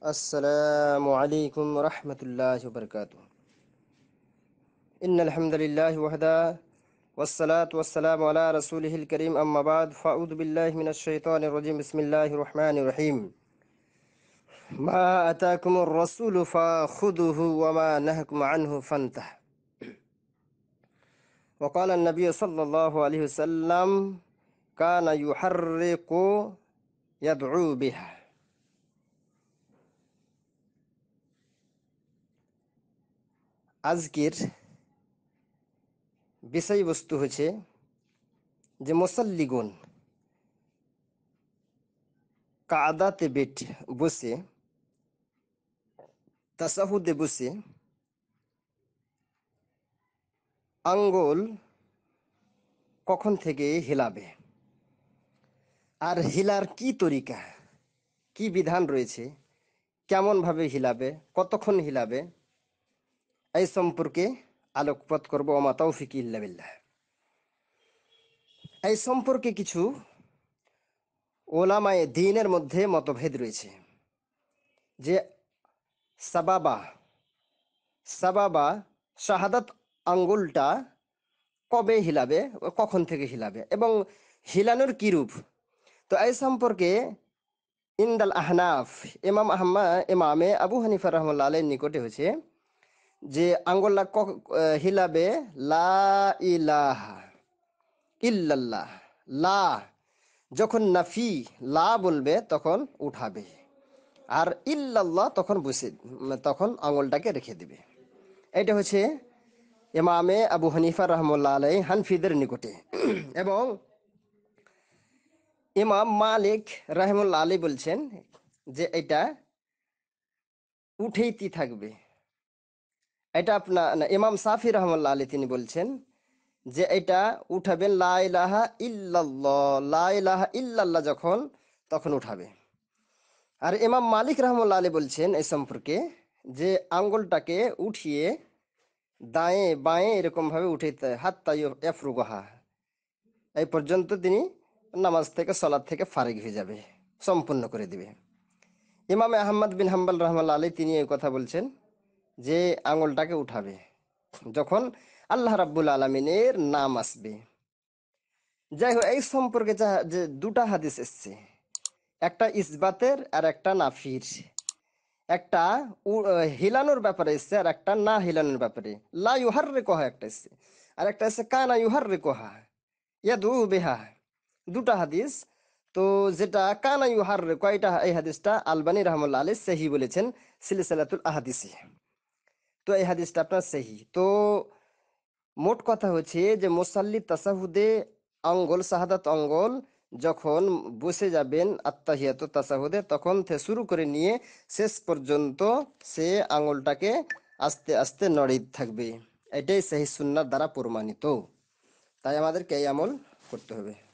السلام عليكم ورحمة الله وبركاته إن الحمد لله وحده والصلاة والسلام على رسوله الكريم أما بعد فأعوذ بالله من الشيطان الرجيم بسم الله الرحمن الرحيم ما أتاكم الرسول فخذوه وما نهكم عنه فانته وقال النبي صلى الله عليه وسلم كان يحرق يدعو بها আজকের বিষয়বস্তু হচ্ছে যে মোসাল্লিগুন কাদাতে বেট বসে তাসাহুদে বসে আঙ্গুল কখন থেকে হিলাবে আর হিলার কি তরিকা কি বিধান রয়েছে কেমনভাবে হিলাবে কতক্ষণ হিলাবে এই সম্পর্কে আলোকপাত করব অমা তৌফিক ইল্লাবিল্লাহ এই সম্পর্কে কিছু ওলামায় দিনের মধ্যে মতভেদ রয়েছে যে সাবাবা সাবাবা শাহাদাত আঙ্গুলটা কবে হিলাবে কখন থেকে হিলাবে এবং হিলানোর রূপ তো এই সম্পর্কে ইন্দাল আহনাফ ইমাম আহমা ইমামে আবু হানিফা রহমাল্লা আলের নিকটে হয়েছে যে ক হিলাবে লা লা যখন নাফি লা বলবে তখন উঠাবে আর ইল্লাল্লাহ তখন বসে তখন আঙুলটাকে রেখে দিবে এটা হচ্ছে ইমামে আবু হানিফা রহমুল্লা আলাই হানফিদের নিকটে এবং ইমাম মালিক রহমুল্লা আলী বলছেন যে এটা উঠেইতি থাকবে এটা আপনার ইমাম সাফি রহমল্লা আলী তিনি বলছেন যে এটা উঠাবেন লাইলাহা ইল্লাল্লাহ লাহা ইল্লাল্লাহ যখন তখন উঠাবে আর ইমাম মালিক রহমুল্লা আলী বলছেন এই সম্পর্কে যে আঙ্গুলটাকে উঠিয়ে দায়ে বাঁয়ে এরকমভাবে উঠেতে হাত তাই এফরুগহা এই পর্যন্ত তিনি নামাজ থেকে সলাদ থেকে ফারেক হয়ে যাবে সম্পূর্ণ করে দিবে ইমাম আহমদ বিন হাম্বাল রহমাল্লা আলী তিনি এই কথা বলছেন যে আঙুলটাকে উঠাবে যখন আল্লাহ রাব্বুল আলমিনের নাম আসবে যাই হোক এই সম্পর্কে যা যে দুটা হাদিস এসছে একটা ইসবাতের আর একটা নাফির একটা হিলানোর ব্যাপারে এসছে আর একটা না হিলানোর ব্যাপারে লা ইউহার কোহা একটা এসছে আর একটা এসছে কানা ইউহার রে ইয়া দু বেহা দুটা হাদিস তো যেটা কানা ইউহার রে এটা এই হাদিসটা আলবানি রহমুল্লা আলী সেহি বলেছেন সিলিসালাতুল আহাদিসি তো এই হাদিসটা আপনার সেহি তো মোট কথা হচ্ছে যে মোসাল্লি তাসাহুদে আঙ্গল শাহাদাত অঙ্গল যখন বসে যাবেন আত্মাহিয়াত তাসাহুদে তখন থেকে শুরু করে নিয়ে শেষ পর্যন্ত সে আঙুলটাকে আস্তে আস্তে নড়িত থাকবে এটাই সেই সুন্নার দ্বারা প্রমাণিত তাই আমাদেরকে এই আমল করতে হবে